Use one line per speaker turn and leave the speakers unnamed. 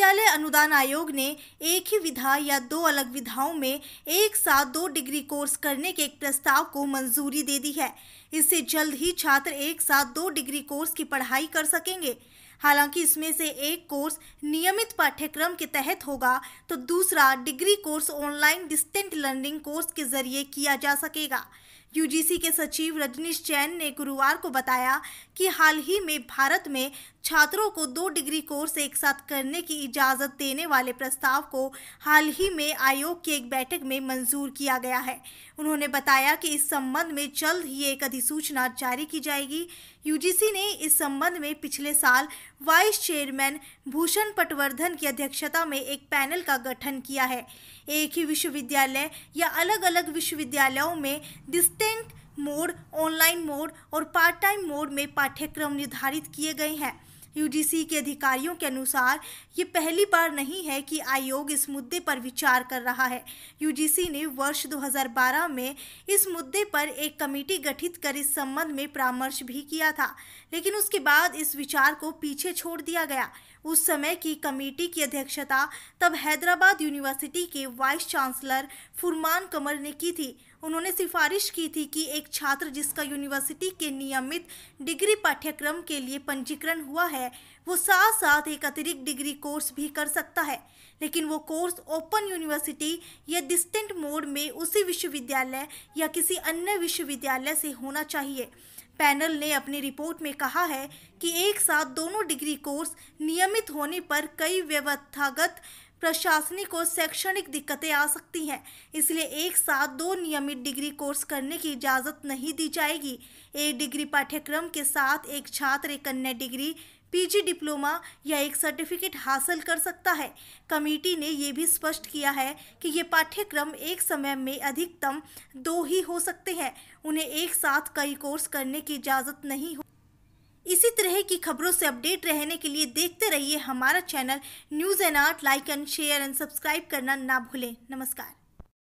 विश्वविद्यालय अनुदान आयोग ने एक ही विधा या दो अलग विधाओं में एक साथ दो डिग्री कोर्स करने के एक प्रस्ताव को मंजूरी दे दी है इससे जल्द ही छात्र एक साथ दो डिग्री कोर्स की पढ़ाई कर सकेंगे हालांकि इसमें से एक कोर्स नियमित पाठ्यक्रम के तहत होगा तो दूसरा degree course online distant learning course के जरिए किया जा सकेगा यूजीसी के सचिव रजनीश जैन ने गुरुवार को बताया कि हाल ही में भारत में छात्रों को दो डिग्री कोर्स एक साथ करने की इजाज़त देने वाले प्रस्ताव को हाल ही में आयोग की एक बैठक में मंजूर किया गया है उन्होंने बताया कि इस संबंध में जल्द ही एक अधिसूचना जारी की जाएगी यूजीसी ने इस संबंध में पिछले साल वाइस चेयरमैन भूषण पटवर्धन की अध्यक्षता में एक पैनल का गठन किया है एक ही विश्वविद्यालय या अलग अलग विश्वविद्यालयों में असिस्टेंट मोड ऑनलाइन मोड और पार्ट टाइम मोड में पाठ्यक्रम निर्धारित किए गए हैं यूजीसी के अधिकारियों के अनुसार ये पहली बार नहीं है कि आयोग इस मुद्दे पर विचार कर रहा है यूजीसी ने वर्ष 2012 में इस मुद्दे पर एक कमेटी गठित कर इस संबंध में परामर्श भी किया था लेकिन उसके बाद इस विचार को पीछे छोड़ दिया गया उस समय की कमेटी की अध्यक्षता तब हैदराबाद यूनिवर्सिटी के वाइस चांसलर फुरमान कमर ने की थी उन्होंने सिफारिश की थी कि एक छात्र जिसका यूनिवर्सिटी के नियमित डिग्री पाठ्यक्रम के लिए पंजीकरण हुआ है है वो साथ साथ एक अतिरिक्त डिग्री कोर्स भी कर सकता है लेकिन वो कोर्स ओपन यूनिवर्सिटी या डिस्टेंट मोड में उसी विश्वविद्यालय या किसी अन्य विश्वविद्यालय से होना चाहिए पैनल ने अपनी रिपोर्ट में कहा है कि एक साथ दोनों डिग्री कोर्स नियमित होने पर कई व्यवस्थागत प्रशासनिक और शैक्षणिक दिक्कतें आ सकती हैं इसलिए एक साथ दो नियमित डिग्री कोर्स करने की इजाज़त नहीं दी जाएगी एक डिग्री पाठ्यक्रम के साथ एक छात्र एक अन्य डिग्री पीजी डिप्लोमा या एक सर्टिफिकेट हासिल कर सकता है कमेटी ने यह भी स्पष्ट किया है कि ये पाठ्यक्रम एक समय में अधिकतम दो ही हो सकते हैं उन्हें एक साथ कई कोर्स करने की इजाज़त नहीं हो इसी तरह की खबरों से अपडेट रहने के लिए देखते रहिए हमारा channel news and art like and share and subscribe करना ना भूलें नमस्कार